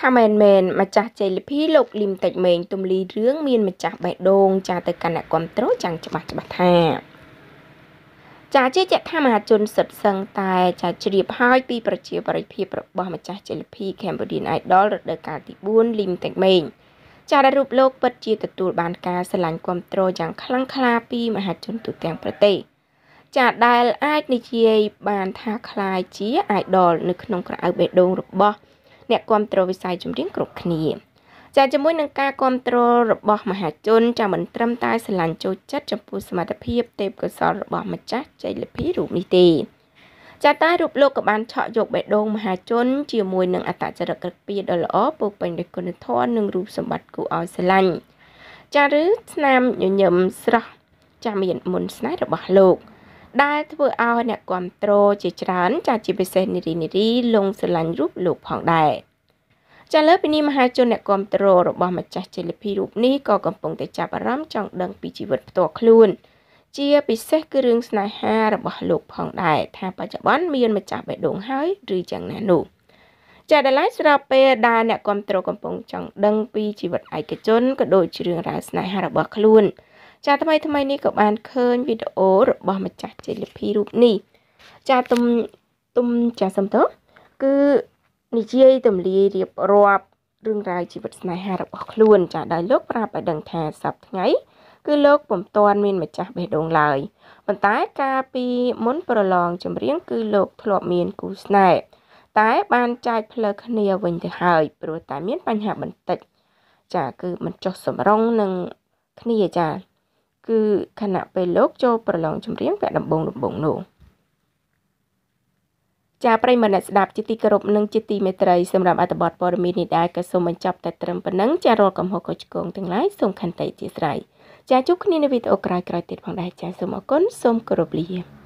ថាមែនមែនម្ចាស់ចៃលភីលោកលឹមតិចម៉េង ទំលីរឿងមានម្ចាស់បេះដូងចាទៅកាន់អ្នកគ្រប់គ្រងចាំងច្បាស់ច្បាស់ថាចាជាជាថាមហាជន សិទ្ធសឹងតែចាជ្រាបហើយ ពីប្រជាបរិភាពរបស់ម្ចាស់ចៃលភី Cambodian Idol រដូវកាលទី4លឹមតិចម៉េង ចាដែលរូបលោកពិតជាទទួលបានការស្រឡាញ់គ្រប់គ្រងយ៉ាងខ្លាំងក្លាពី មហាជនទូទាំងប្រទេស ចាដែលអាចនិយាយបានថាคล้ายជា idol នៅក្នុងក្រៅបេះដូងរបស់អ្នកគ្រប់គ្រងវិស័យចម្រៀងគ្រប់គ្នាចាជាមួយនឹងការគ្រប់គ្រងរបស់មហាជនចាមិនត្រឹមតែស្រឡាញ់ចូលចិត្តចំពោះសមត្ថភាពទេពកោសលរបស់ម្ចាស់ចៃលភីរូបនេះទេចាតែរូបលោកក៏បានឆក់យកបេះដូងមហាជនជាមួយនឹងអត្តចរិតក្រពៀដ៏ល្អពោពេញដោយគុណធម៌និងរូបសម្បត្តិគួរឲ្យស្រឡាញ់ចាឬស្នាមញញឹមស្រស់ចាមានមុនស្នេហ៍របស់លោកដែលធ្វើឲ្យអ្នកគ្រប់គ្រងជាច្រើនចាជាពិសេសនារីនារីលងស្រឡាញ់រូបលោកផងដែរចាលើពីនេះមហាជនអ្នកគ្រប់គ្រងរបស់ម្ចាស់ជលភីរូបនេះក៏កំពុងតែចាប់អារម្មណ៍ចង់ដឹងពីជីវិតផ្ទាល់ខ្លួន ជាពិសេសគឺរឿងស្នេហារបស់លោក ផងដែរថាបច្ចុប្បន្នមានម្ចាស់បេះដូងហើយឬយ៉ាងណានោះចាដែលឡាយស្របពេលដែលអ្នកគ្រប់គ្រងកំពុងចង់ដឹងពីជីវិតឯកជនក៏ដូចជារឿងរ៉ាវស្នេហារបស់ខ្លួន។ចាថ្មីថ្មីនេះក៏បានឃើញវីដេអូរបស់ម្ចាស់ជ័យលភីរូបនេះចាទុំទុំចាសំតើគឺនិយាយទម្លាយរៀបរាប់រឿងរ៉ាវជីវិតស្នេហារបស់ខ្លួនចាដោយលោកប្រាប់ឲ្យដឹងថាសប្តាហ៍ថ្ងៃគឺលោកពុំទាន់មានម្ចាស់បេះដូងឡើយប៉ុន្តែកាលពីមុនប្រឡងចម្រៀង គឺលោកធ្លាប់មានគូស្នេហ៍តែ បានចែកផ្លូវគ្នាវិញទៅហើយព្រោះតែមានបញ្ហាបន្តិចចាគឺមិនចុះសម្រុងនឹងគ្នាចាគឺខណៈពេលលោកចូលប្រឡងចម្រៀងវគ្គដំបូងដំបូងនោះចាប្រិមត្តអ្នកស្ដាប់ ជាទីគោរពនិងជាទីមេត្រីសម្រាប់អត្ថបទព័ត៌មាននេះដែរក៏សូមបញ្ចប់តែត្រឹមប៉ុណ្ណឹងចារាល់កំហុសកុសឆ្គងទាំងឡាយសូមខន្តីអធិស្ឋានចាជួបគ្នានៅវីដេអូក្រោយៗទៀតផងដែរចាសូមអរគុណសូមគោរពលា